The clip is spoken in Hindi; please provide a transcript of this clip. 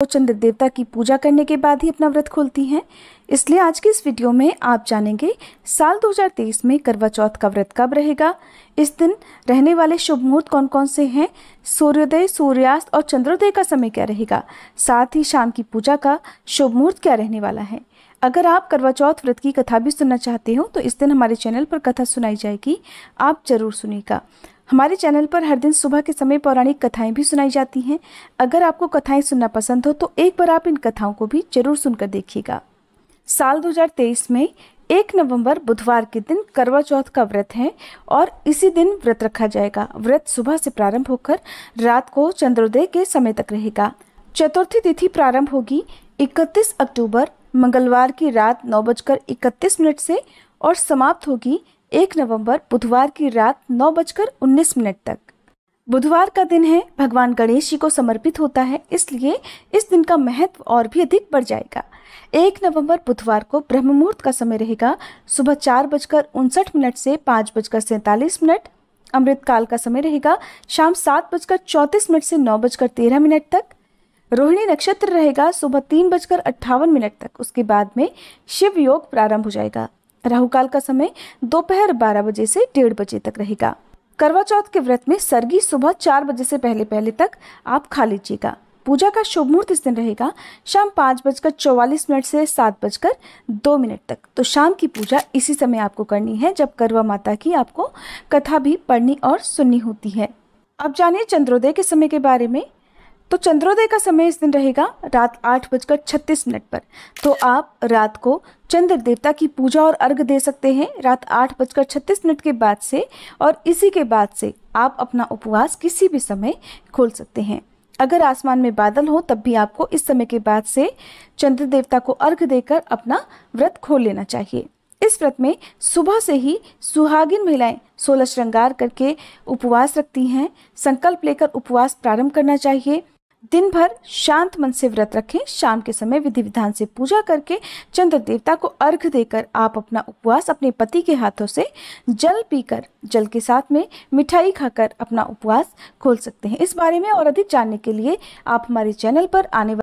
वो चंद्र देवता की पूजा करने के बाद ही अपना व्रत खोलती हैं इसलिए आज की इस वीडियो में आप जानेंगे साल 2023 में करवा चौथ का व्रत कब रहेगा इस दिन रहने वाले शुभ मुहूर्त कौन कौन से हैं सूर्योदय सूर्यास्त और चंद्रोदय का समय क्या रहेगा साथ ही शाम की पूजा का शुभ मुहूर्त क्या रहने वाला है अगर आप करवा चौथ व्रत की कथा भी सुनना चाहते हो तो इस दिन हमारे चैनल पर कथा सुनाई जाएगी आप जरूर सुनेगा हमारे चैनल पर हर दिन सुबह के समय पौराणिक कथाएं भी सुनाई जाती हैं अगर आपको कथाएं सुनना पसंद हो तो एक बार आप इन कथाओं को भी जरूर सुनकर देखिएगा साल 2023 में एक नवंबर बुधवार के दिन करवा चौथ का व्रत है और इसी दिन व्रत रखा जाएगा व्रत सुबह से प्रारंभ होकर रात को चंद्रोदय के समय तक रहेगा चतुर्थी तिथि प्रारंभ होगी 31 अक्टूबर मंगलवार की रात नौ बजकर इकतीस मिनट से और समाप्त होगी 1 नवंबर बुधवार की रात नौ बजकर उन्नीस मिनट तक बुधवार का दिन है भगवान गणेश जी को समर्पित होता है इसलिए इस दिन का महत्व और भी अधिक बढ़ जाएगा एक नवंबर बुधवार को ब्रह्म मुहूर्त का समय रहेगा सुबह चार बजकर उनसठ मिनट से पाँच बजकर सैंतालीस मिनट अमृतकाल का समय रहेगा शाम सात बजकर चौंतीस मिनट से नौ बजकर तेरह मिनट तक रोहिणी नक्षत्र रहेगा सुबह तीन बजकर अट्ठावन मिनट तक उसके बाद में शिव योग प्रारंभ हो जाएगा राहुकाल का समय दोपहर बारह बजे से डेढ़ बजे तक रहेगा करवा चौथ के व्रत में सर्गी सुबह चार बजे से पहले पहले तक आप खा लीजिएगा पूजा का शुभ मुहूर्त इस दिन रहेगा शाम पाँच बजकर चौवालीस मिनट से सात बजकर दो मिनट तक तो शाम की पूजा इसी समय आपको करनी है जब करवा माता की आपको कथा भी पढ़नी और सुननी होती है अब जानिए चंद्रोदय के समय के बारे में तो चंद्रोदय का समय इस दिन रहेगा रात आठ बजकर छत्तीस मिनट पर तो आप रात को चंद्र देवता की पूजा और अर्घ दे सकते हैं रात आठ बजकर छत्तीस मिनट के बाद से और इसी के बाद से आप अपना उपवास किसी भी समय खोल सकते हैं अगर आसमान में बादल हो तब भी आपको इस समय के बाद से चंद्र देवता को अर्घ देकर अपना व्रत खोल लेना चाहिए इस व्रत में सुबह से ही सुहागिन महिलाएं सोलह श्रृंगार करके उपवास रखती हैं संकल्प लेकर उपवास प्रारंभ करना चाहिए दिन भर शांत मन से व्रत रखें शाम के समय विधि विधान से पूजा करके चंद्र देवता को अर्घ देकर आप अपना उपवास अपने पति के हाथों से जल पीकर जल के साथ में मिठाई खाकर अपना उपवास खोल सकते हैं इस बारे में और अधिक जानने के लिए आप हमारे चैनल पर आने